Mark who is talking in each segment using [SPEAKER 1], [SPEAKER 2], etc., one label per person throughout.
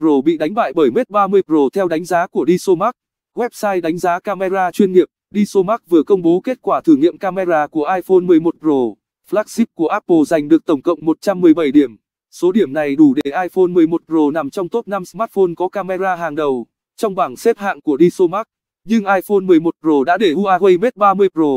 [SPEAKER 1] Pro bị đánh bại bởi Mate 30 Pro theo đánh giá của Disomark. Website đánh giá camera chuyên nghiệp, Disomark vừa công bố kết quả thử nghiệm camera của iPhone 11 Pro. Flagship của Apple giành được tổng cộng 117 điểm. Số điểm này đủ để iPhone 11 Pro nằm trong top 5 smartphone có camera hàng đầu trong bảng xếp hạng của Disomark. Nhưng iPhone 11 Pro đã để Huawei Mate 30 Pro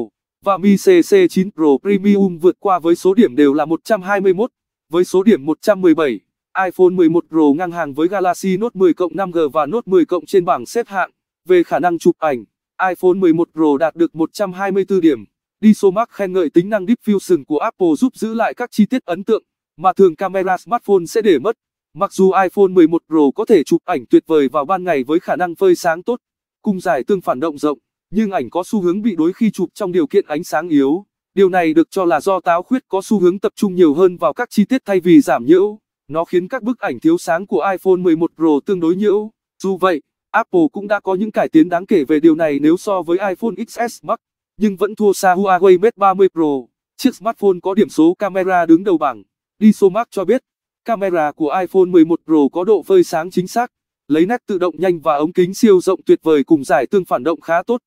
[SPEAKER 1] và Mi CC9 Pro Premium vượt qua với số điểm đều là 121, với số điểm 117 iPhone 11 Pro ngang hàng với Galaxy Note 10 cộng 5G và Note 10 cộng trên bảng xếp hạng. Về khả năng chụp ảnh, iPhone 11 Pro đạt được 124 điểm. Dixomark khen ngợi tính năng Deep Fusion của Apple giúp giữ lại các chi tiết ấn tượng mà thường camera smartphone sẽ để mất. Mặc dù iPhone 11 Pro có thể chụp ảnh tuyệt vời vào ban ngày với khả năng phơi sáng tốt, cùng dài tương phản động rộng, nhưng ảnh có xu hướng bị đối khi chụp trong điều kiện ánh sáng yếu. Điều này được cho là do táo khuyết có xu hướng tập trung nhiều hơn vào các chi tiết thay vì giảm nhiễu. Nó khiến các bức ảnh thiếu sáng của iPhone 11 Pro tương đối nhiễu. Dù vậy, Apple cũng đã có những cải tiến đáng kể về điều này nếu so với iPhone XS Max, nhưng vẫn thua xa Huawei Mate 30 Pro. Chiếc smartphone có điểm số camera đứng đầu bảng. Disomark cho biết, camera của iPhone 11 Pro có độ phơi sáng chính xác, lấy nét tự động nhanh và ống kính siêu rộng tuyệt vời cùng giải tương phản động khá tốt.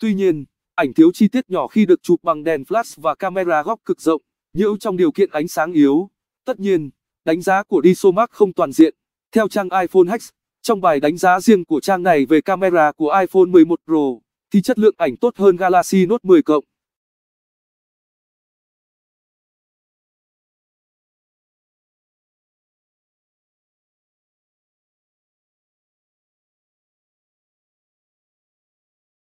[SPEAKER 1] Tuy nhiên, ảnh thiếu chi tiết nhỏ khi được chụp bằng đèn flash và camera góc cực rộng, nhiễu trong điều kiện ánh sáng yếu. Tất nhiên, Đánh giá của Disomac không toàn diện. Theo trang iPhone Hacks, trong bài đánh giá riêng của trang này về camera của iPhone 11 Pro, thì chất lượng ảnh tốt hơn Galaxy Note 10 cộng.